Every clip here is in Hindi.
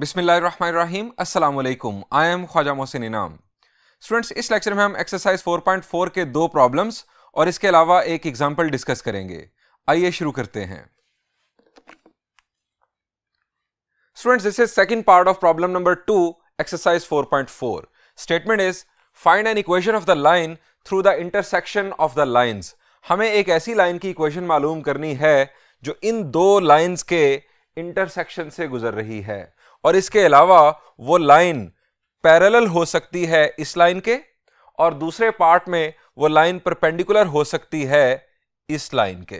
बिसमीम अल्लाम आई एम ख्वाजा मोहसिन इनाम स्टूडेंट्स इस लेक्चर में हम एक्सरसाइज 4.4 के दो प्रॉब्लम्स और इसके अलावा एक एग्जाम्पल डिस्कस करेंगे आइए शुरू करते हैं students this is second part of problem number two exercise 4.4 statement is find an equation of the line through the intersection of the lines हमें एक ऐसी लाइन की इक्वेशन मालूम करनी है जो इन दो लाइन्स के इंटरसेक्शन से गुजर रही है और इसके अलावा वो लाइन पैरेलल हो सकती है इस लाइन के और दूसरे पार्ट में वो लाइन परपेंडिकुलर हो सकती है इस लाइन के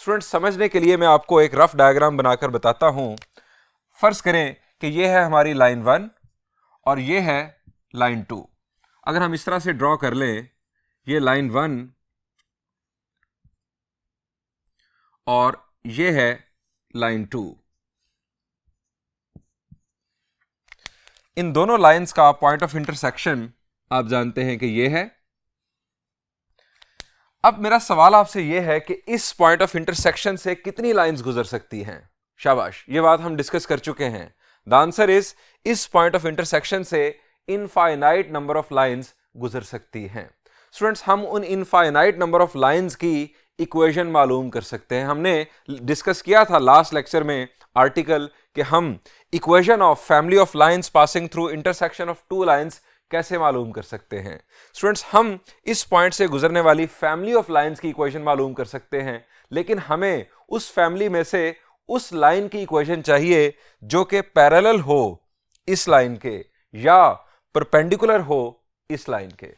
स्टूडेंट समझने के लिए मैं आपको एक रफ डायग्राम बनाकर बताता हूं फर्ज करें कि ये है हमारी लाइन वन और ये है लाइन टू अगर हम इस तरह से ड्रॉ कर लें ये लाइन वन और ये है लाइन टू इन दोनों लाइंस का पॉइंट ऑफ इंटरसेक्शन आप जानते हैं कि ये है अब मेरा सवाल आपसे ये है कि इस पॉइंट ऑफ इंटरसेक्शन से कितनी लाइंस गुजर सकती हैं शाबाश ये बात हम डिस्कस कर चुके हैं द आंसर इज इस पॉइंट ऑफ इंटरसेक्शन से इनफाइनाइट नंबर ऑफ लाइंस गुजर सकती हैं स्टूडेंट्स हम उन इनफाइनाइट नंबर ऑफ लाइंस की इक्वेशन मालूम कर सकते हैं हमने डिस्कस किया था लास्ट लेक्चर में आर्टिकल कि हम equation of family of lines passing through intersection of two lines कैसे मालूम कर सकते हैं स्टूडेंट्स हम इस पॉइंट से गुजरने वाली फैमिली ऑफ लाइंस की इक्वेशन मालूम कर सकते हैं लेकिन हमें उस फैमिली में से उस लाइन की इक्वेशन चाहिए जो कि पैरेलल हो इस लाइन के या परपेंडिकुलर हो इस लाइन के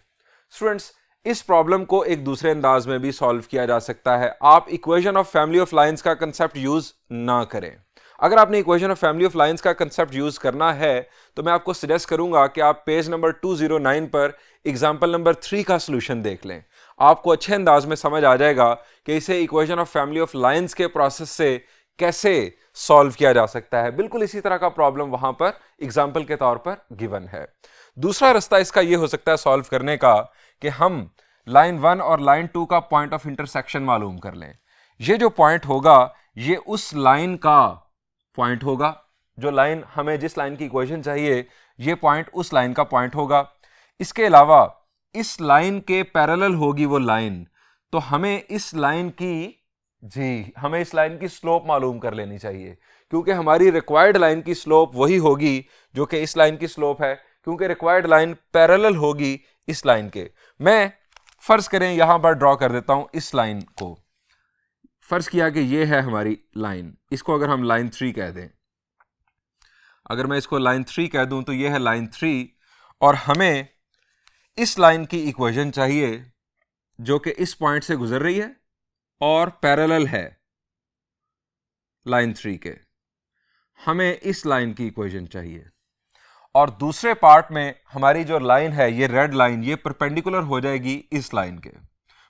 स्टूडेंट्स इस प्रॉब्लम को एक दूसरे अंदाज में भी सॉल्व किया जा सकता है आप equation of family of lines का कंसेप्ट यूज ना करें अगर आपने equation of family of lines का कंसेप्ट यूज़ करना है तो मैं आपको सजेस्ट करूंगा कि आप पेज नंबर 209 पर एग्जाम्पल नंबर थ्री का सोल्यूशन देख लें आपको अच्छे अंदाज में समझ आ जाएगा कि इसे equation of family of lines के प्रोसेस से कैसे सॉल्व किया जा सकता है बिल्कुल इसी तरह का प्रॉब्लम वहां पर एग्जाम्पल के तौर पर गिवन है दूसरा रास्ता इसका यह हो सकता है सॉल्व करने का कि हम लाइन वन और लाइन टू का पॉइंट ऑफ इंटरसेक्शन मालूम कर लें ये जो पॉइंट होगा ये उस लाइन का पॉइंट होगा जो लाइन हमें जिस लाइन की इक्वेशन चाहिए ये पॉइंट उस लाइन का पॉइंट होगा इसके अलावा इस लाइन के पैरेलल होगी वो लाइन तो हमें इस लाइन की जी हमें इस लाइन की स्लोप मालूम कर लेनी चाहिए क्योंकि हमारी रिक्वायर्ड लाइन की स्लोप वही होगी जो कि इस लाइन की स्लोप है क्योंकि रिक्वायर्ड लाइन पैरेलल होगी इस लाइन के मैं फ़र्ज़ करें यहां पर ड्रॉ कर देता हूँ इस लाइन को फ़र्ज़ किया कि ये है हमारी लाइन इसको अगर हम लाइन थ्री कह दें अगर मैं इसको लाइन थ्री कह दूं तो ये है लाइन थ्री और हमें इस लाइन की इक्वेशन चाहिए जो कि इस पॉइंट से गुजर रही है और पैरेलल है लाइन थ्री के हमें इस लाइन की इक्वेशन चाहिए और दूसरे पार्ट में हमारी जो लाइन है ये रेड लाइन ये परपेंडिकुलर हो जाएगी इस लाइन के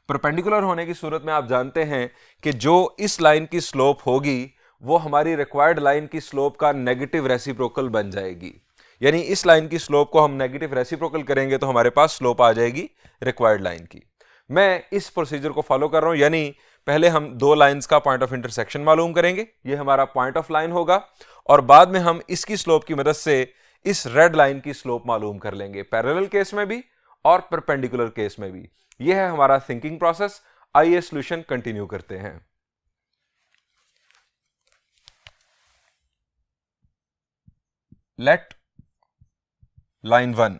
परपेंडिकुलर होने की सूरत में आप जानते हैं कि जो इस लाइन की स्लोप होगी वो हमारी रिक्वायर्ड लाइन की स्लोप का नेगेटिव रेसिप्रोकल बन जाएगी यानी इस लाइन की स्लोप को हम नेगेटिव रेसिप्रोकल करेंगे तो हमारे पास स्लोप आ जाएगी रिक्वायर्ड लाइन की मैं इस प्रोसीजर को फॉलो कर रहा हूं यानी पहले हम दो लाइंस का पॉइंट ऑफ इंटरसेक्शन मालूम करेंगे ये हमारा पॉइंट ऑफ लाइन होगा और बाद में हम इसकी स्लोप की मदद से इस रेड लाइन की स्लोप मालूम कर लेंगे पैरेलल केस में भी और परपेंडिकुलर केस में भी यह है हमारा थिंकिंग प्रोसेस आइए सोल्यूशन कंटिन्यू करते हैं लेट लाइन वन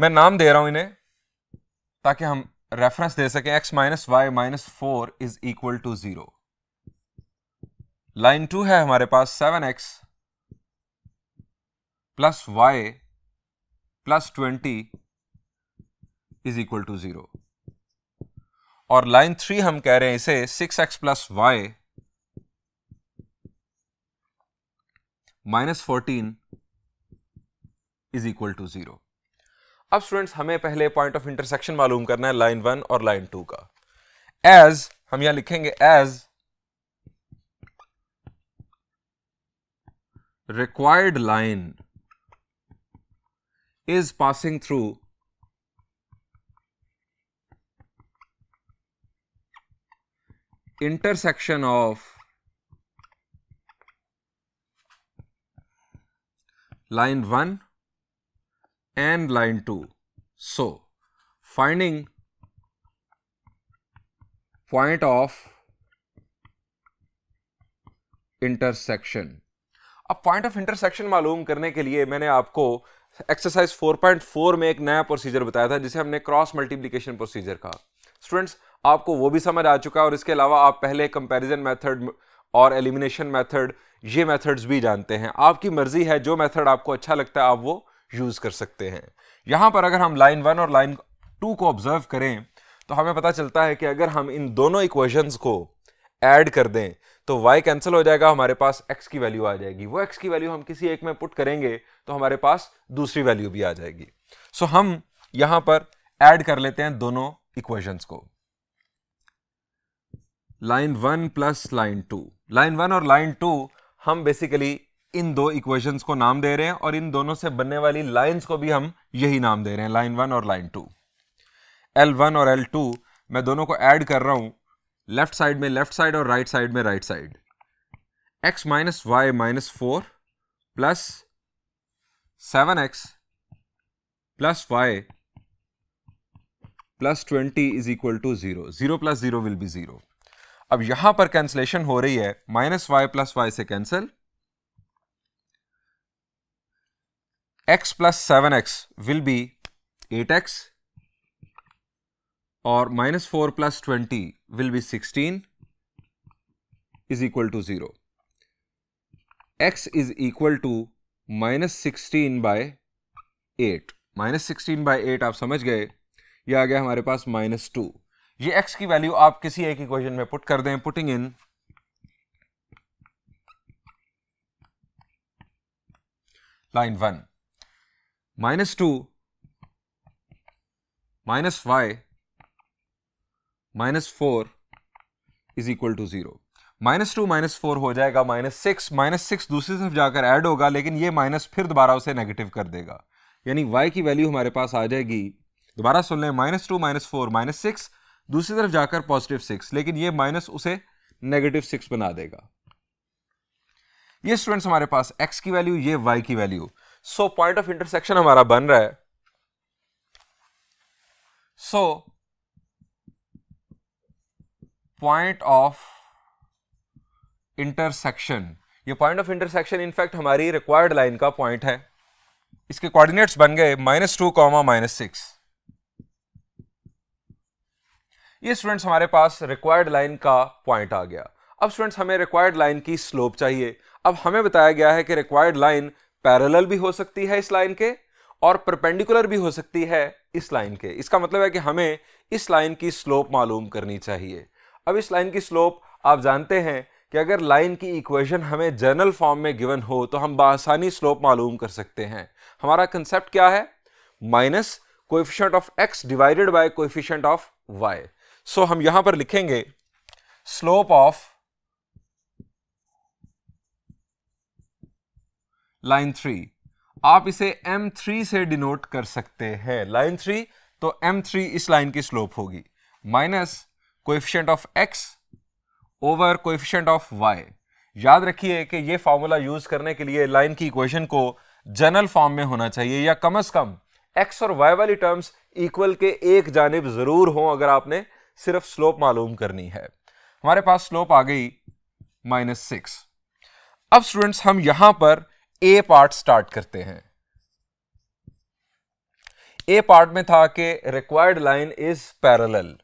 मैं नाम दे रहा हूं इन्हें ताकि हम रेफरेंस दे सकें x minus y minus four is equal to zero line two है हमारे पास seven x plus y plus twenty is equal to zero और लाइन थ्री हम कह रहे हैं इसे six x plus y minus fourteen is equal to zero अब स्टूडेंट्स हमें पहले पॉइंट ऑफ इंटरसेक्शन मालूम करना है लाइन वन और लाइन टू का एज हम यहां लिखेंगे as required line is passing through intersection of line 1 and line 2. So, finding point of intersection अब पॉइंट ऑफ इंटरसेक्शन मालूम करने के लिए मैंने आपको एक्सरसाइज 4.4 में एक नया प्रोसीजर बताया था जिसे हमने क्रॉस मल्टीप्लीकेशन प्रोसीजर कहा स्टूडेंट्स आपको वो भी समझ आ चुका है और इसके अलावा आप पहले कंपैरिजन मेथड और एलिमिनेशन मेथड ये मेथड्स भी जानते हैं आपकी मर्जी है जो मेथड आपको अच्छा लगता है आप वो यूज़ कर सकते हैं यहाँ पर अगर हम लाइन वन और लाइन टू को ऑब्जर्व करें तो हमें पता चलता है कि अगर हम इन दोनों इक्वेशंस को ऐड कर दें तो y कैंसिल हो जाएगा हमारे पास x की वैल्यू आ जाएगी वो x की वैल्यू हम किसी एक में पुट करेंगे तो हमारे पास दूसरी वैल्यू भी आ जाएगी सो so, हम यहाँ पर ऐड कर लेते हैं दोनों इक्वेशंस को line one plus line two line one और लाइन टू हम बेसिकली इन दो इक्वेशंस को नाम दे रहे हैं और इन दोनों से बनने वाली लाइंस को भी हम यही नाम दे रहे हैं लाइन वन और लाइन टू एल वन और एल टू मैं दोनों को ऐड कर रहा हूं लेफ्ट साइड में लेफ्ट साइड और राइट साइड में right side x minus y minus four plus seven x plus y plus twenty is equal to zero zero plus zero will be zero अब यहां पर कैंसलेशन हो रही है माइनस वाई प्लस वाई से cancel x plus seven x will be eight x और minus four plus twenty will be sixteen is equal to zero x is equal to minus sixteen by eight minus sixteen by eight आप समझ गए ये आ गया हमारे पास माइनस टू ये एक्स की वैल्यू आप किसी एक इक्वेशन में पुट कर दें putting in line one minus two minus y minus four is equal to zero minus two minus four हो जाएगा माइनस सिक्स माइनस सिक्स दूसरी तरफ जाकर ऐड होगा लेकिन ये माइनस फिर दोबारा उसे नेगेटिव कर देगा यानी वाई की वैल्यू हमारे पास आ जाएगी दोबारा सुन लें minus two minus four minus six दूसरी तरफ जाकर पॉजिटिव सिक्स लेकिन ये माइनस उसे नेगेटिव सिक्स बना देगा ये स्टूडेंट्स हमारे पास एक्स की वैल्यू ये वाई की value so point of intersection हमारा बन रहा है सो पॉइंट ऑफ इंटरसेक्शन ये पॉइंट ऑफ इंटरसेक्शन इनफैक्ट हमारी रिक्वायर्ड लाइन का पॉइंट है इसके कोऑर्डिनेट्स बन गए minus two comma minus six ये स्टूडेंट्स हमारे पास रिक्वायर्ड लाइन का पॉइंट आ गया अब स्टूडेंट्स हमें रिक्वायर्ड लाइन की स्लोप चाहिए अब हमें बताया गया है कि रिक्वायर्ड लाइन पैरेलल भी हो सकती है इस लाइन के और परपेंडिकुलर भी हो सकती है इस लाइन के इसका मतलब है कि हमें इस लाइन की स्लोप मालूम करनी चाहिए अब इस लाइन की स्लोप आप जानते हैं कि अगर लाइन की इक्वेशन हमें जर्नल फॉर्म में गिवन हो तो हम बासानी स्लोप मालूम कर सकते हैं हमारा कंसेप्ट क्या है minus coefficient of x divided by coefficient of y so हम यहां पर लिखेंगे स्लोप ऑफ लाइन थ्री आप इसे एम थ्री से डिनोट कर सकते हैं लाइन थ्री तो एम थ्री इस लाइन की स्लोप होगी minus coefficient of x over coefficient of y याद रखिए कि ये फार्मूला यूज करने के लिए लाइन की इक्वेशन को जनरल फॉर्म में होना चाहिए या कम से कम एक्स और वाई वाली टर्म्स इक्वल के एक जानब जरूर हो अगर आपने सिर्फ स्लोप मालूम करनी है हमारे पास स्लोप आ गई माइनस सिक्स अब स्टूडेंट्स हम यहां पर ए पार्ट स्टार्ट करते हैं ए पार्ट में था कि required line is parallel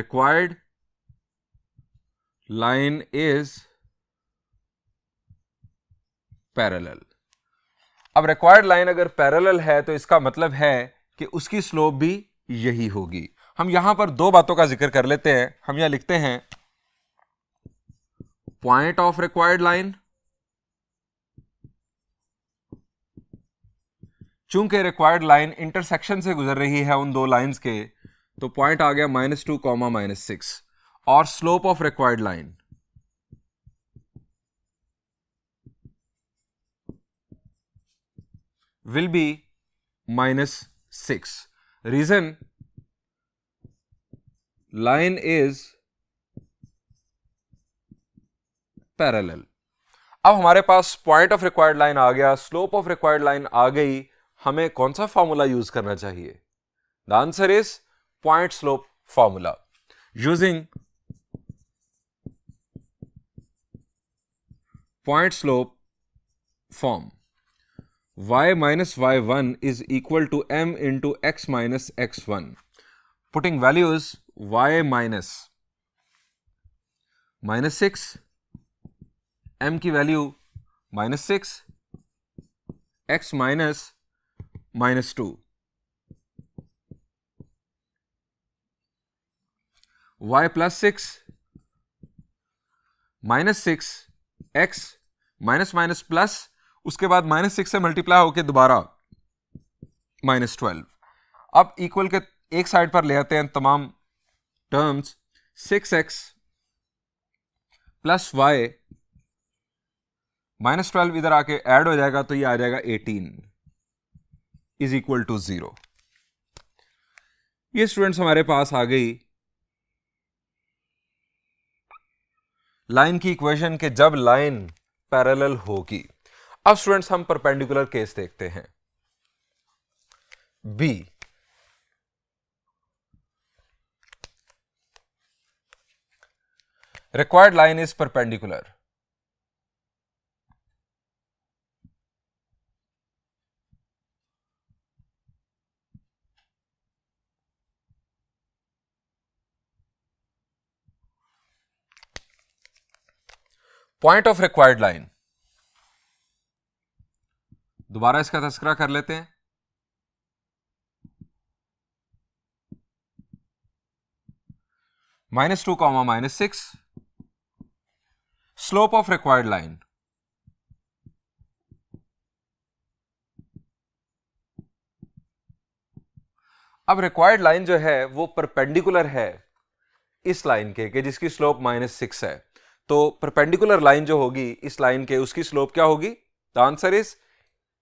required line is parallel अब रिक्वायर्ड लाइन अगर पैरेलल है तो इसका मतलब है कि उसकी स्लोप भी यही होगी हम यहां पर दो बातों का जिक्र कर लेते हैं हम यहां लिखते हैं पॉइंट ऑफ रिक्वायर्ड लाइन चूंकि रिक्वायर्ड लाइन इंटरसेक्शन से गुजर रही है उन दो लाइंस के तो पॉइंट आ गया minus two comma minus six और slope of required line will be minus 6. Reason line is parallel अब हमारे पास पॉइंट ऑफ रिक्वायर्ड लाइन आ गया स्लोप ऑफ रिक्वायर्ड लाइन आ गई हमें कौन सा फॉर्मूला यूज करना चाहिए the answer is point slope formula using point slope form y minus y1 is equal to m into x minus x1. Putting values y minus minus 6, m की value minus 6, x minus minus 2. y plus 6 minus 6 x minus minus plus उसके बाद माइनस सिक्स से मल्टीप्लाई होकर दोबारा माइनस ट्वेल्व अब इक्वल के एक साइड पर ले आते हैं तमाम terms six x plus y minus twelve इधर आके ऐड हो जाएगा तो ये आ जाएगा eighteen is equal to zero ये स्टूडेंट्स हमारे पास आ गई लाइन की इक्वेशन के जब लाइन पैरेलल होगी अब स्टूडेंट्स हम परपेंडिकुलर केस देखते हैं b required line is perpendicular point of required line दोबारा इसका तस्करा कर लेते हैं minus two comma minus six slope of required line अब रिक्वायर्ड लाइन जो है वो परपेंडिकुलर है इस लाइन के कि जिसकी स्लोप माइनस सिक्स है तो परपेंडिकुलर लाइन जो होगी इस लाइन के उसकी स्लोप क्या होगी द आंसर इज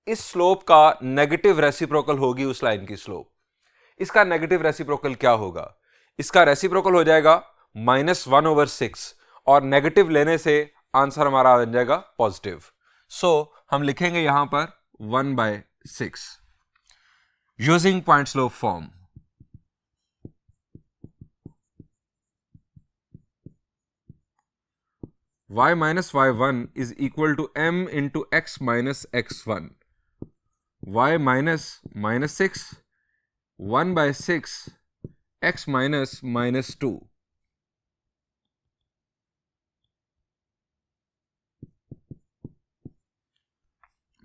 इस स्लोप का नेगेटिव रेसिप्रोकल होगी उस लाइन की स्लोप इसका नेगेटिव रेसिप्रोकल क्या होगा इसका रेसिप्रोकल हो जाएगा माइनस वन ओवर सिक्स और नेगेटिव लेने से आंसर हमारा आ जाएगा पॉजिटिव सो so, हम लिखेंगे यहां पर one by six using point slope form y one is equal to m into x minus x one y minus minus 6 1 by 6 x minus minus 2.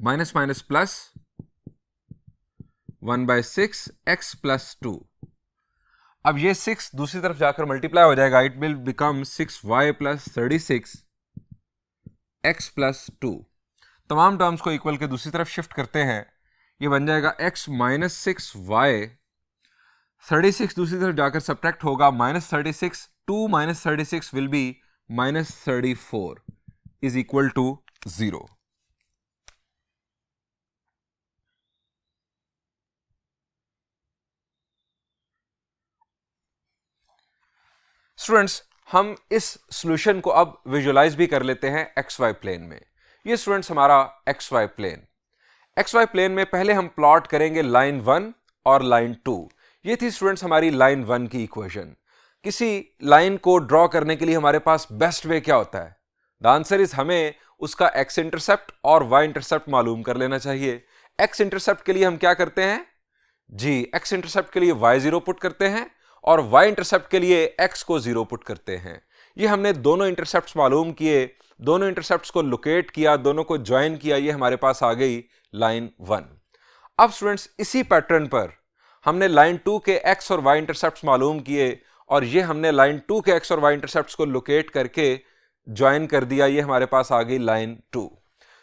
Minus minus plus 1 by 6 x plus 2. अब ये 6 दूसरी तरफ जाकर मल्टीप्लाई हो जाएगा it will become 6 y plus thirty six x plus two तमाम टर्म्स को इक्वल के दूसरी तरफ शिफ्ट करते हैं ये बन जाएगा x minus six y thirty six दूसरी तरफ जाकर सब्ट्रैक्ट होगा minus thirty six two minus thirty six will be minus thirty four is equal to zero students हम इस सॉल्यूशन को अब विजुलाइज भी कर लेते हैं एक्स वाई प्लेन में ये स्टूडेंट्स हमारा x y plane x y plane में पहले हम प्लॉट करेंगे लाइन वन और लाइन टू ये थी स्टूडेंट्स हमारी लाइन वन की इक्वेशन किसी लाइन को ड्रॉ करने के लिए हमारे पास बेस्ट वे क्या होता है द आंसर इज हमें उसका एक्स इंटरसेप्ट और वाई इंटरसेप्ट मालूम कर लेना चाहिए एक्स इंटरसेप्ट के लिए हम क्या करते हैं जी एक्स इंटरसेप्ट के लिए वाई जीरो पुट करते हैं और वाई इंटरसेप्ट के लिए एक्स को जीरो पुट करते हैं ये हमने दोनों इंटरसेप्ट मालूम किए दोनों इंटरसेप्ट को लोकेट किया दोनों को ज्वाइन किया ये हमारे पास आ गई लाइन वन अब स्टूडेंट्स इसी पैटर्न पर हमने लाइन टू के एक्स और वाई इंटरसेप्ट मालूम किए और ये हमने लाइन टू के एक्स और वाई इंटरसेप्ट को लोकेट करके ज्वाइन कर दिया ये हमारे पास आ गई लाइन टू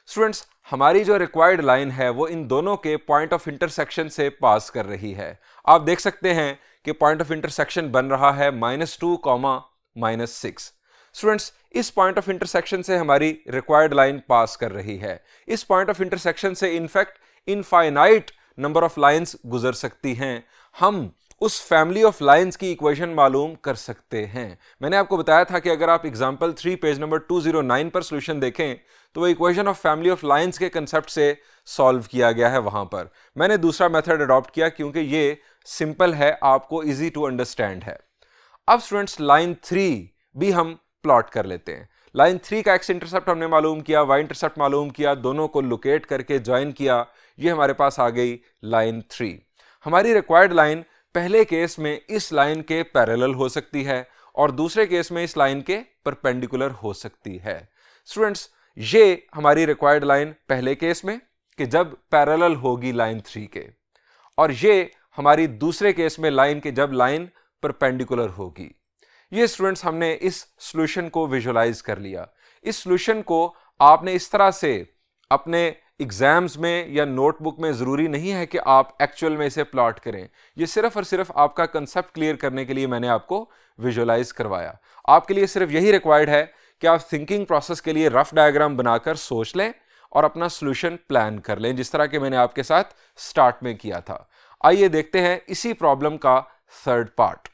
स्टूडेंट्स हमारी जो रिक्वायर्ड लाइन है वो इन दोनों के पॉइंट ऑफ इंटरसेक्शन से पास कर रही है आप देख सकते हैं कि पॉइंट ऑफ इंटरसेक्शन बन रहा है minus two comma minus six students इस पॉइंट ऑफ इंटरसेक्शन से हमारी रिक्वायर्ड लाइन पास कर रही है इस पॉइंट ऑफ इंटरसेक्शन से in fact infinite number of lines गुजर सकती हैं हम उस फैमिली ऑफ लाइंस की इक्वेशन मालूम कर सकते हैं मैंने आपको बताया था कि अगर आप example three page number two zero nine पर सोल्यूशन देखें तो वो equation of family of lines के कंसेप्ट से सॉल्व किया गया है वहां पर मैंने दूसरा मेथड अडॉप्ट किया क्योंकि ये सिंपल है आपको ईजी टू अंडरस्टैंड है अब स्टूडेंट्स लाइन थ्री भी हम प्लॉट कर लेते हैं लाइन थ्री का एक्स इंटरसेप्ट हमने मालूम किया वाई इंटरसेप्ट मालूम किया दोनों को लोकेट करके ज्वाइन किया ये हमारे पास आ गई लाइन थ्री हमारी रिक्वायर्ड लाइन पहले केस में इस लाइन के पैरेलल हो सकती है और दूसरे केस में इस लाइन के परपेंडिकुलर हो सकती है स्टूडेंट्स ये हमारी रिक्वायर्ड लाइन पहले केस में कि जब पैरेलल होगी लाइन थ्री के और ये हमारी दूसरे केस में लाइन के जब लाइन परपेंडिकुलर होगी ये स्टूडेंट्स हमने इस सॉल्यूशन को विजुलाइज कर लिया इस सॉल्यूशन को आपने इस तरह से अपने एग्ज़ाम्स में या नोटबुक में ज़रूरी नहीं है कि आप एक्चुअल में इसे प्लॉट करें ये सिर्फ और सिर्फ आपका कंसेप्ट क्लियर करने के लिए मैंने आपको विजुलाइज करवाया आपके लिए सिर्फ यही रिक्वायर्ड है कि आप थिंकिंग प्रोसेस के लिए रफ डायग्राम बनाकर सोच लें और अपना सोल्यूशन प्लान कर लें जिस तरह के मैंने आपके साथ स्टार्ट में किया था आइए देखते हैं इसी प्रॉब्लम का third part.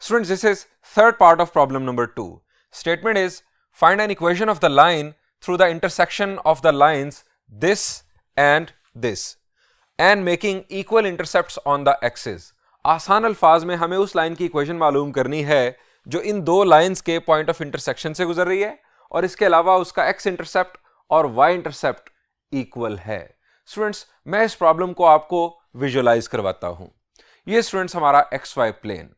Students, this is third part of problem number two. Statement is find an equation of the line through the intersection of the lines this and this and making equal intercepts on the axis. आसान अल्फाज में हमें उस लाइन की इक्वेशन मालूम करनी है जो इन दो लाइंस के पॉइंट ऑफ इंटरसेक्शन से गुजर रही है और इसके अलावा उसका एक्स इंटरसेप्ट और वाई इंटरसेप्ट इक्वल है स्टूडेंट्स मैं इस प्रॉब्लम को आपको विजुअलाइज करवाता हूं ये स्टूडेंट्स हमारा एक्स वाई प्लेन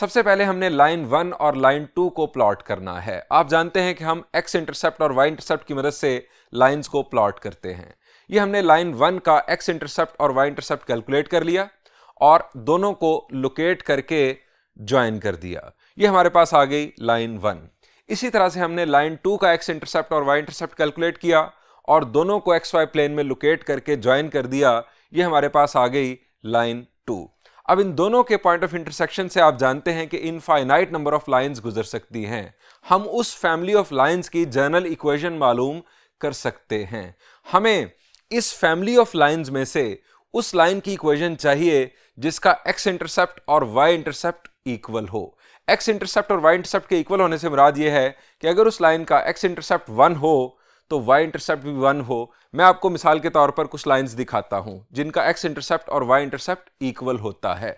सबसे पहले हमने लाइन वन और लाइन टू को प्लॉट करना है आप जानते हैं कि हम एक्स इंटरसेप्ट और वाई इंटरसेप्ट की मदद से लाइंस को प्लॉट करते हैं ये हमने लाइन वन का एक्स इंटरसेप्ट और वाई इंटरसेप्ट कैलकुलेट कर लिया और दोनों को लोकेट करके ज्वाइन कर दिया ये हमारे पास आ गई लाइन वन इसी तरह से हमने लाइन टू का एक्स इंटरसेप्ट और वाई इंटरसेप्ट कैलकुलेट किया और दोनों को एक्स वाई प्लेन में लोकेट करके ज्वाइन कर दिया ये हमारे पास आ गई लाइन टू अब इन दोनों के पॉइंट ऑफ इंटरसेक्शन से आप जानते हैं कि इनफाइनाइट नंबर ऑफ लाइंस गुजर सकती हैं हम उस फैमिली ऑफ लाइंस की जर्नल इक्वेशन मालूम कर सकते हैं हमें इस फैमिली ऑफ लाइंस में से उस लाइन की इक्वेशन चाहिए जिसका एक्स इंटरसेप्ट और वाई इंटरसेप्ट इक्वल हो एक्स इंटरसेप्ट और वाई इंटरसेप्ट के इक्वल होने से मुराद ये है कि अगर उस लाइन का एक्स इंटरसेप्ट वन हो तो वाई इंटरसेप्ट भी वन हो मैं आपको मिसाल के तौर पर कुछ लाइंस दिखाता हूँ जिनका एक्स इंटरसेप्ट और वाई इंटरसेप्ट इक्वल होता है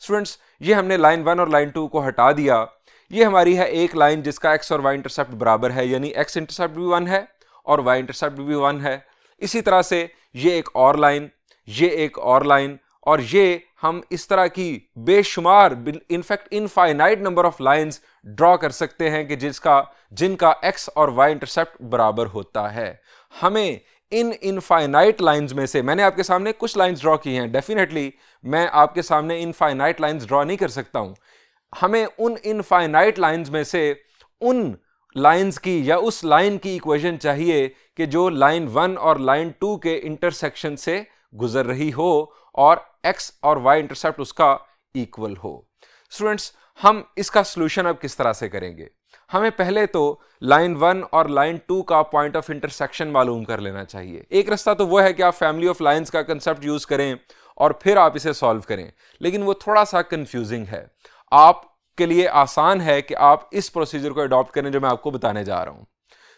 स्टूडेंट्स ये हमने लाइन वन और लाइन टू को हटा दिया ये हमारी है एक लाइन जिसका एक्स और वाई इंटरसेप्ट बराबर है यानी एक्स इंटरसेप्ट भी वन है और वाई इंटरसेप्ट भी वन है इसी तरह से ये एक और लाइन ये एक और लाइन और ये हम इस तरह की बेशुमार in fact infinite number of lines draw कर सकते हैं कि जिसका जिनका एक्स और वाई इंटरसेप्ट बराबर होता है हमें इन इनफाइनाइट लाइंस में से मैंने आपके सामने कुछ लाइंस ड्रॉ की हैं डेफिनेटली मैं आपके सामने इनफाइनाइट लाइंस ड्रॉ नहीं कर सकता हूं हमें उन इनफाइनाइट लाइंस में से उन लाइंस की या उस लाइन की इक्वेशन चाहिए कि जो लाइन वन और लाइन टू के इंटरसेक्शन से गुजर रही हो और एक्स और वाई इंटरसेप्ट उसका इक्वल हो स्टूडेंट्स हम इसका सोल्यूशन अब किस तरह से करेंगे हमें पहले तो लाइन वन और लाइन टू का पॉइंट ऑफ इंटरसेक्शन मालूम कर लेना चाहिए एक रास्ता तो वो है कि आप फैमिली ऑफ लाइंस का कंसेप्ट यूज करें और फिर आप इसे सॉल्व करें लेकिन वो थोड़ा सा कंफ्यूजिंग है आपके लिए आसान है कि आप इस प्रोसीजर को अडॉप्ट करें जो मैं आपको बताने जा रहा हूँ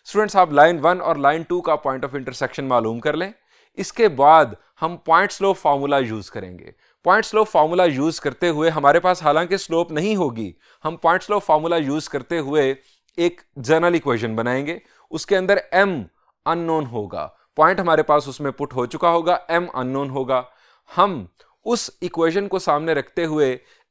स्टूडेंट्स आप लाइन वन और लाइन टू का पॉइंट ऑफ इंटरसेक्शन मालूम कर लें इसके बाद हम पॉइंट स्लोप फार्मूला यूज़ करेंगे पॉइंट स्लोप फार्मूला यूज़ करते हुए हमारे पास हालांकि स्लोप नहीं होगी हम पॉइंट स्लोप फार्मूला यूज़ करते हुए एक जर्नल इक्वेशन बनाएंगे उसके अंदर एम अननोन होगा पॉइंट हमारे पास उसमें पुट हो चुका होगा एम अननोन होगा हम उस इक्वेशन को सामने रखते हुए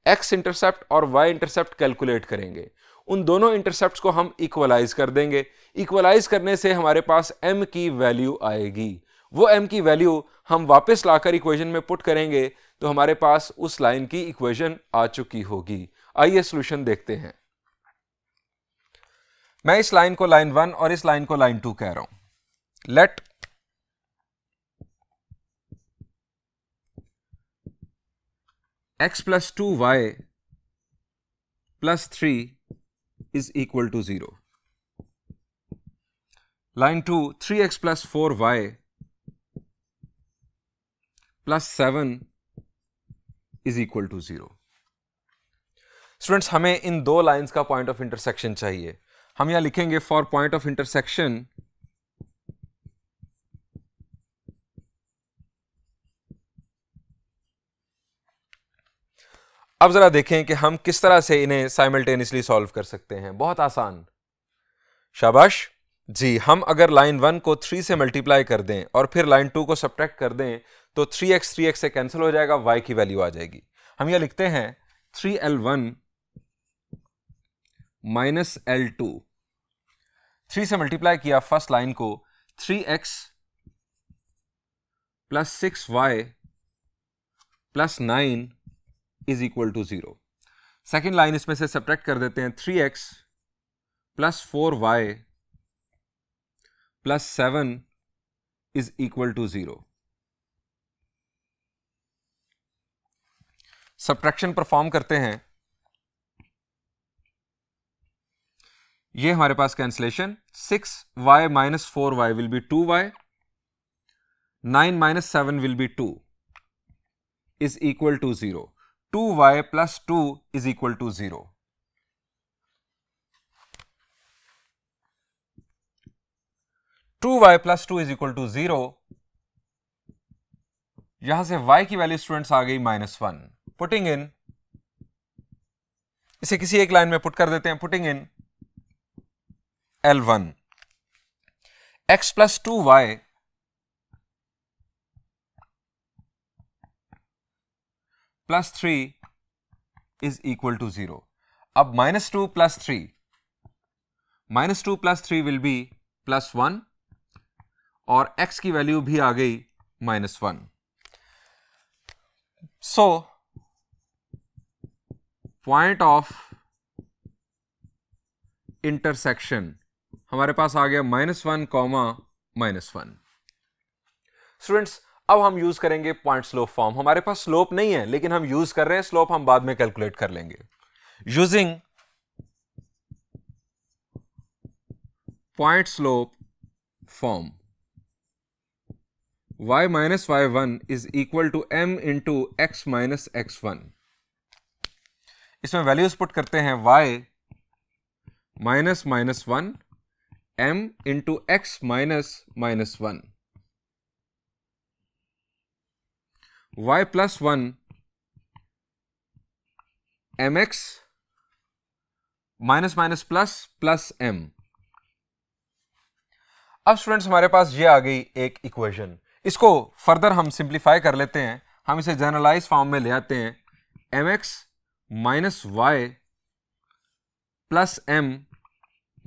एक्स इंटरसेप्ट और वाई इंटरसेप्ट कैलकुलेट करेंगे उन दोनों इंटरसेप्ट को हम इक्वलाइज कर देंगे इक्वलाइज करने से हमारे पास एम की वैल्यू आएगी वो m की वैल्यू हम वापस लाकर इक्वेशन में पुट करेंगे तो हमारे पास उस लाइन की इक्वेशन आ चुकी होगी आइए सोल्यूशन देखते हैं मैं इस लाइन को लाइन वन और इस लाइन को लाइन टू कह रहा हूं let x plus two y plus three is equal to zero line two three x plus four y plus seven is equal to zero students हमें इन दो लाइंस का पॉइंट ऑफ इंटरसेक्शन चाहिए हम यहां लिखेंगे फॉर पॉइंट ऑफ इंटरसेक्शन अब ज़रा देखें कि हम किस तरह से इन्हें साइमल्टेनियसली सॉल्व कर सकते हैं बहुत आसान शाबाश जी हम अगर लाइन वन को थ्री से मल्टीप्लाई कर दें और फिर लाइन टू को सब्ट्रैक्ट कर दें तो थ्री एक्स थ्री एक्स से कैंसिल हो जाएगा वाई की वैल्यू आ जाएगी हम यह लिखते हैं three L one minus L two three से मल्टीप्लाई किया फर्स्ट लाइन को three x plus six y plus nine is equal to zero second line इसमें से सब्ट्रैक्ट कर देते हैं three x plus four y plus seven is equal to zero subtraction perform करते हैं ये हमारे पास cancellation six y minus four y will be two y nine minus seven will be to is equal to zero two y plus two is equal to zero two y plus two is equal to zero यहां से y की वैल्यू स्टूडेंट्स आ गई माइनस वन पुटिंग इन इसे किसी एक लाइन में पुट कर देते हैं putting in L one x plus two y plus three is equal to zero अब minus two plus three minus two plus three will be plus one और एक्स की वैल्यू भी आ गई minus one so point of intersection हमारे पास आ गया minus one comma minus one students अब हम यूज करेंगे पॉइंट स्लोप फॉर्म हमारे पास स्लोप नहीं है लेकिन हम यूज कर रहे हैं स्लोप हम बाद में कैलकुलेट कर लेंगे using point slope form y minus y one is equal to m into x minus x one इसमें वैल्यूज पुट करते हैं y minus minus one m into x minus minus one y plus one m x minus minus plus plus m अब स्टूडेंट्स हमारे पास ये आ गई एक इक्वेशन इसको फर्दर हम सिंप्लीफाई कर लेते हैं हम इसे जनरलाइज फॉर्म में ले आते हैं m x minus y plus m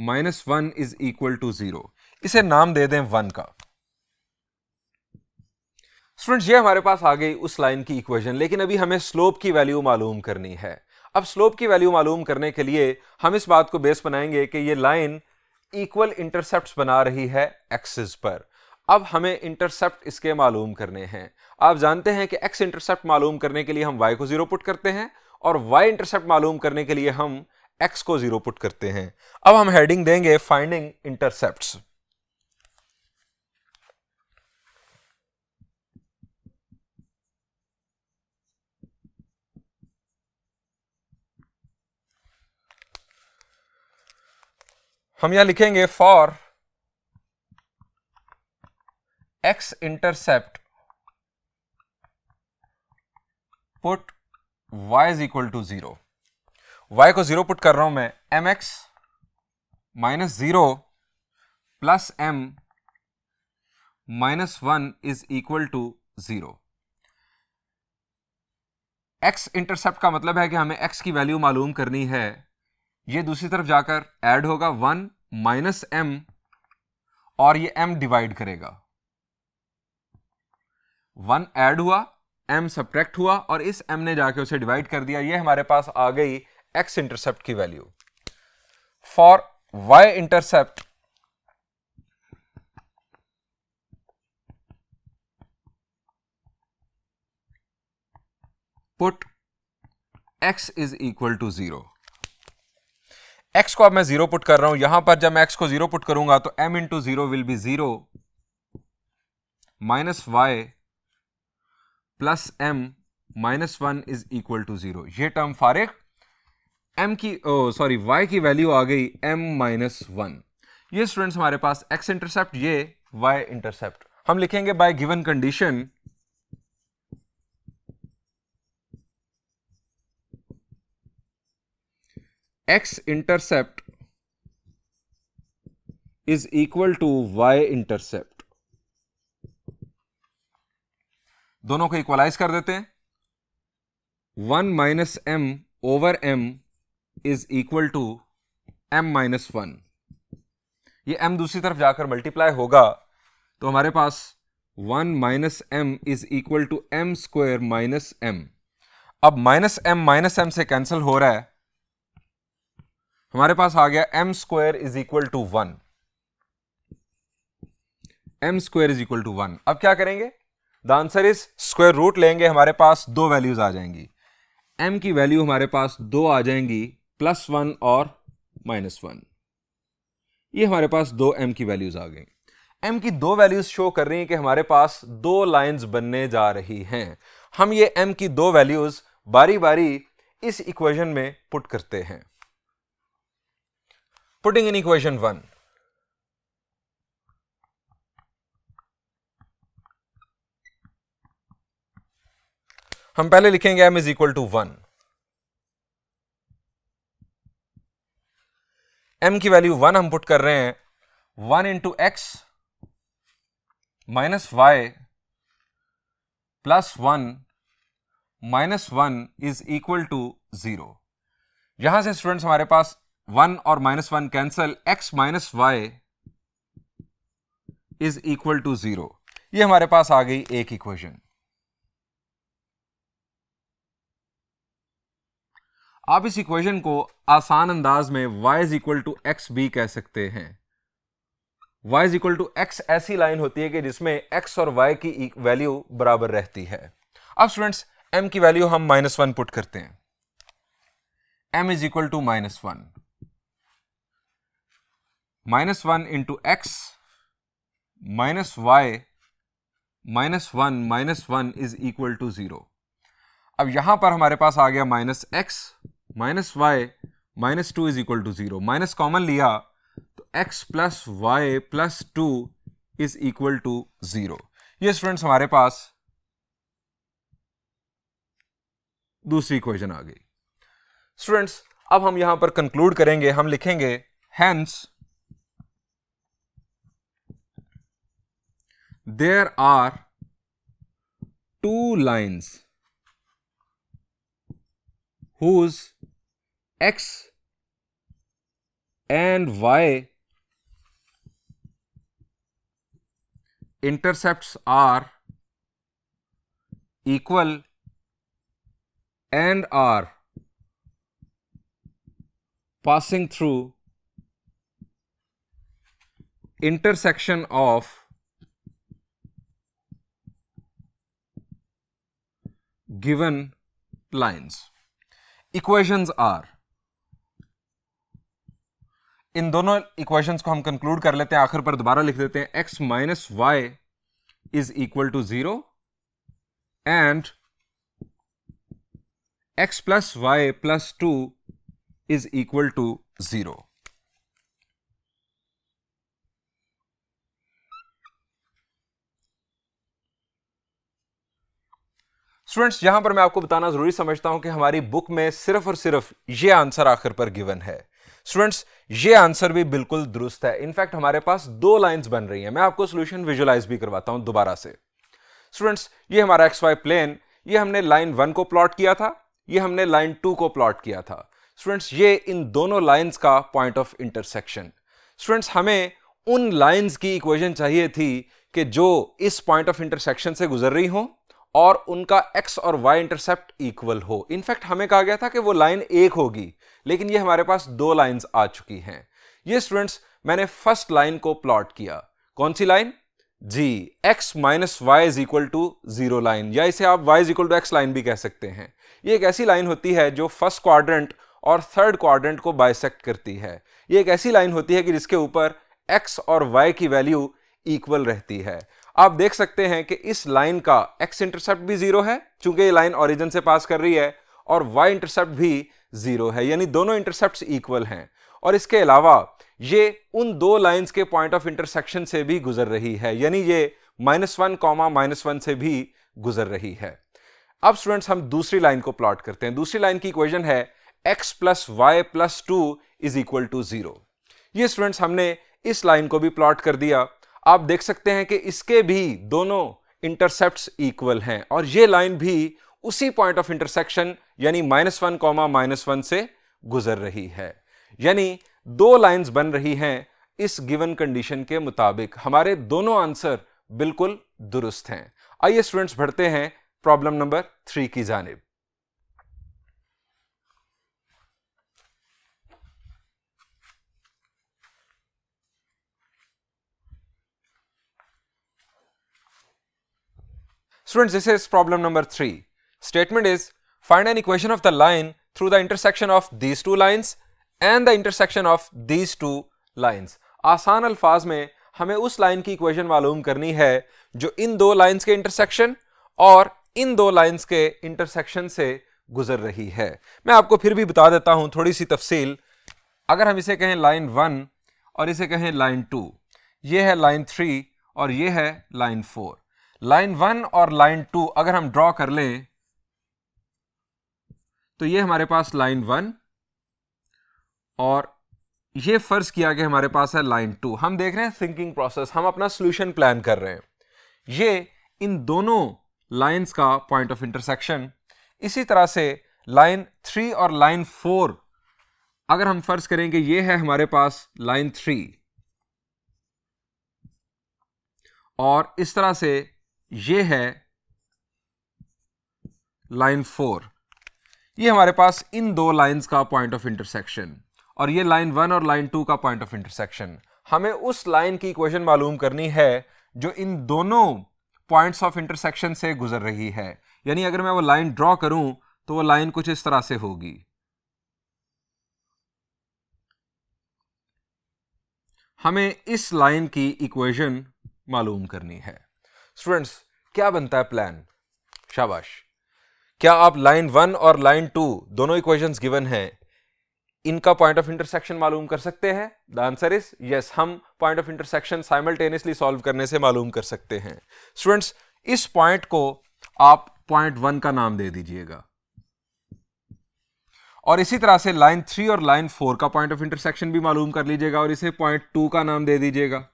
minus one is equal to zero इसे नाम दे दें वन का स्टूडेंट्स ये हमारे पास आ गई उस लाइन की इक्वेशन लेकिन अभी हमें स्लोप की वैल्यू मालूम करनी है अब स्लोप की वैल्यू मालूम करने के लिए हम इस बात को बेस बनाएंगे कि ये लाइन इक्वल इंटरसेप्ट बना रही है एक्सिस पर अब हमें इंटरसेप्ट इसके मालूम करने हैं आप जानते हैं कि एक्स इंटरसेप्ट मालूम करने के लिए हम वाई को जीरो पुट करते हैं और वाई इंटरसेप्ट मालूम करने के लिए हम एक्स को जीरो पुट करते हैं अब हम हेडिंग देंगे फाइंडिंग इंटरसेप्ट हम यहां लिखेंगे for x intercept put y is equal to zero y को जीरो पुट कर रहा हूं मैं m x minus zero plus m minus one is equal to zero x intercept का मतलब है कि हमें एक्स की वैल्यू मालूम करनी है ये दूसरी तरफ जाकर ऐड होगा वन माइनस एम और ये एम डिवाइड करेगा वन ऐड हुआ एम सब्ट्रैक्ट हुआ और इस एम ने जाके उसे डिवाइड कर दिया ये हमारे पास आ गई एक्स इंटरसेप्ट की value for y intercept put x is equal to zero x को अब मैं जीरो पुट कर रहा हूं यहां पर जब मैं x को जीरो पुट करूंगा तो m into zero will be zero minus y plus m minus one is equal to zero ये टर्म फारिग एम की सॉरी oh, वाई की वैल्यू आ गई एम माइनस वन ये स्टूडेंट्स हमारे पास एक्स इंटरसेप्ट ये वाई इंटरसेप्ट हम लिखेंगे by given condition x intercept is equal to y intercept दोनों को इक्वलाइज कर देते हैं one minus m over m is equal to M minus one ये एम दूसरी तरफ जाकर मल्टीप्लाई होगा तो हमारे पास one minus m is equal to m square minus m अब माइनस एम माइनस एम से कैंसिल हो रहा है हमारे पास आ गया m square is equal to one m square is equal to one अब क्या करेंगे the answer is square root लेंगे हमारे पास दो वैल्यूज आ जाएंगी एम की वैल्यू हमारे पास दो आ जाएंगी प्लस वन और माइनस वन ये हमारे पास दो एम की वैल्यूज आ गई एम की दो वैल्यूज शो कर रही हैं कि हमारे पास दो लाइंस बनने जा रही हैं हम ये एम की दो वैल्यूज बारी बारी इस इक्वेशन में पुट करते हैं पुटिंग इन इक्वेशन वन हम पहले लिखेंगे m is equal to one m की वैल्यू वन हम पुट कर रहे हैं one into x minus y plus one minus one is equal to zero यहां से स्टूडेंट्स हमारे पास वन और minus one cancel x minus y is equal to zero ये हमारे पास आ गई एक इक्वेशन आप इस इक्वेशन को आसान अंदाज में y is equal to x भी कह सकते हैं y is equal to x ऐसी लाइन होती है कि जिसमें x और y की वैल्यू e- बराबर रहती है अब स्टूडेंट्स m की वैल्यू हम माइनस वन पुट करते हैं m is equal to minus one minus one into x minus y minus one minus one is equal to zero अब यहां पर हमारे पास आ गया minus x minus y minus two is equal to zero minus common लिया तो x plus y plus two is equal to zero ये स्टूडेंट्स हमारे पास दूसरी इक्वेशन आ गई स्टूडेंट्स अब हम यहां पर कंक्लूड करेंगे हम लिखेंगे hence there are two lines whose x and y intercepts are equal and are passing through intersection of given lines. Equations are इन दोनों इक्वेशंस को हम कंक्लूड कर लेते हैं आखिर पर दोबारा लिख देते हैं x minus y is equal to zero and x plus y plus two is equal to zero students यहां पर मैं आपको बताना जरूरी समझता हूं कि हमारी बुक में सिर्फ और सिर्फ ये आंसर आखिर पर गिवन है स्टूडेंट्स ये आंसर भी बिल्कुल दुरुस्त है इनफैक्ट हमारे पास दो लाइंस बन रही हैं मैं आपको सोल्यूशन विजुलाइज भी करवाता हूं दोबारा से स्टूडेंट्स ये हमारा एक्स वाई प्लेन ये हमने लाइन वन को प्लॉट किया था ये हमने लाइन टू को प्लॉट किया था स्टूडेंट्स ये इन दोनों लाइन्स का पॉइंट ऑफ इंटरसेक्शन स्टूडेंट्स हमें उन लाइन्स की इक्वेशन चाहिए थी कि जो इस पॉइंट ऑफ इंटरसेक्शन से गुजर रही हों और उनका एक्स और वाई इंटरसेप्ट इक्वल हो इनफैक्ट हमें कहा गया था कि वो लाइन एक होगी लेकिन ये हमारे पास दो लाइंस आ चुकी हैं ये स्टूडेंट्स मैंने फर्स्ट लाइन को प्लॉट किया कौन सी लाइन जी x minus y is equal to zero line या इसे आप y is equal to x line भी कह सकते हैं ये एक ऐसी लाइन होती है जो फर्स्ट क्वाड्रेंट और थर्ड क्वाड्रेंट को बाइसेक्ट करती है ये एक ऐसी लाइन होती है कि जिसके ऊपर एक्स और वाई की वैल्यू इक्वल रहती है आप देख सकते हैं कि इस लाइन का एक्स इंटरसेप्ट भी जीरो है चूंकि ये लाइन ओरिजिन से पास कर रही है और वाई इंटरसेप्ट भी ज़ीरो है यानी दोनों इंटरसेप्ट इक्वल हैं और इसके अलावा ये उन दो लाइंस के पॉइंट ऑफ इंटरसेक्शन से भी गुजर रही है यानी ये minus one comma minus one से भी गुजर रही है अब स्टूडेंट्स हम दूसरी लाइन को प्लॉट करते हैं दूसरी लाइन की इक्वेशन है x plus y plus two is equal to zero ये स्टूडेंट्स हमने इस लाइन को भी प्लॉट कर दिया आप देख सकते हैं कि इसके भी दोनों इंटरसेप्ट इक्वल हैं और ये लाइन भी उसी पॉइंट ऑफ इंटरसेक्शन यानी minus one comma minus one से गुजर रही है यानी दो लाइंस बन रही हैं इस गिवन कंडीशन के मुताबिक हमारे दोनों आंसर बिल्कुल दुरुस्त हैं आइए स्टूडेंट्स बढ़ते हैं प्रॉब्लम नंबर थ्री की जानब students this is problem number three Statement is find an equation of the line through the intersection of these two lines and the intersection of these two lines. आसान अल्फाज में हमें उस लाइन की इक्वेशन मालूम करनी है जो इन दो लाइंस के इंटरसेक्शन और इन दो लाइंस के इंटरसेक्शन से गुजर रही है मैं आपको फिर भी बता देता हूँ थोड़ी सी तफसील अगर हम इसे कहें लाइन वन और इसे कहें लाइन टू ये है लाइन थ्री और ये है लाइन फोर लाइन वन और लाइन टू अगर हम ड्रॉ कर लें तो ये हमारे पास लाइन वन और ये फर्ज किया कि हमारे पास है लाइन टू हम देख रहे हैं थिंकिंग प्रोसेस हम अपना सोल्यूशन प्लान कर रहे हैं ये इन दोनों लाइंस का पॉइंट ऑफ इंटरसेक्शन इसी तरह से लाइन थ्री और लाइन फोर अगर हम फर्ज करें कि ये है हमारे पास लाइन थ्री और इस तरह से ये है लाइन फोर ये हमारे पास इन दो लाइंस का पॉइंट ऑफ इंटरसेक्शन और ये लाइन वन और लाइन टू का पॉइंट ऑफ इंटरसेक्शन हमें उस लाइन की इक्वेशन मालूम करनी है जो इन दोनों पॉइंट्स ऑफ इंटरसेक्शन से गुजर रही है यानी अगर मैं वो लाइन ड्रॉ करूं तो वो लाइन कुछ इस तरह से होगी हमें इस लाइन की इक्वेशन मालूम करनी है स्टूडेंट्स क्या बनता है प्लान शाबाश क्या आप लाइन वन और लाइन टू दोनों इक्वेशंस गिवन हैं इनका पॉइंट ऑफ इंटरसेक्शन मालूम कर सकते हैं द आंसर इज यस हम point of intersection simultaneously solve करने से मालूम कर सकते हैं स्टूडेंट्स इस पॉइंट को आप पॉइंट वन का नाम दे दीजिएगा और इसी तरह से लाइन थ्री और लाइन फोर का पॉइंट ऑफ इंटरसेक्शन भी मालूम कर लीजिएगा और इसे पॉइंट टू का नाम दे दीजिएगा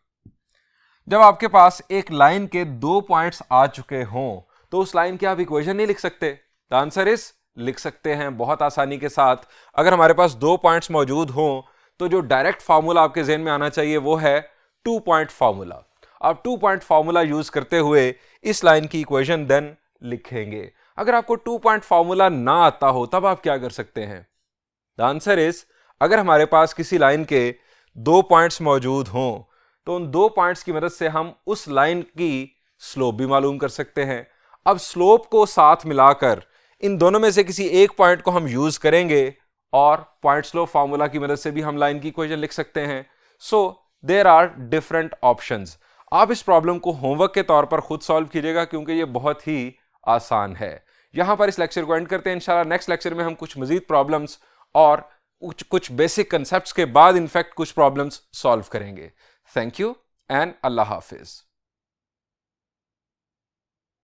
जब आपके पास एक लाइन के दो पॉइंट्स आ चुके हों तो उस लाइन की आप इक्वेशन नहीं लिख सकते द आंसर इज लिख सकते हैं बहुत आसानी के साथ अगर हमारे पास दो पॉइंट्स मौजूद हों तो जो डायरेक्ट फार्मूला आपके जेन में आना चाहिए वो है टू पॉइंट फार्मूला आप टू पॉइंट फार्मूला यूज करते हुए इस लाइन की इक्वेशन देन लिखेंगे अगर आपको टू पॉइंट फार्मूला ना आता हो तब आप क्या कर सकते हैं द आंसर इज अगर हमारे पास किसी लाइन के दो पॉइंट्स मौजूद हों तो उन दो पॉइंट्स की मदद से हम उस लाइन की स्लोप भी मालूम कर सकते हैं अब स्लोप को साथ मिलाकर इन दोनों में से किसी एक पॉइंट को हम यूज करेंगे और पॉइंट स्लो फार्मूला की मदद से भी हम लाइन की क्वेश्चन लिख सकते हैं so there are different option आप इस प्रॉब्लम को होमवर्क के तौर पर खुद सॉल्व कीजिएगा क्योंकि ये बहुत ही आसान है यहां पर इस लेक्चर को एंड करते हैं इंशाल्लाह नेक्स्ट लेक्चर में हम कुछ मजीद प्रॉब्लम्स और कुछ कुछ बेसिक कंसेप्ट के बाद इनफैक्ट कुछ प्रॉब्लम्स सॉल्व करेंगे थैंक यू एंड अल्लाह हाफिज़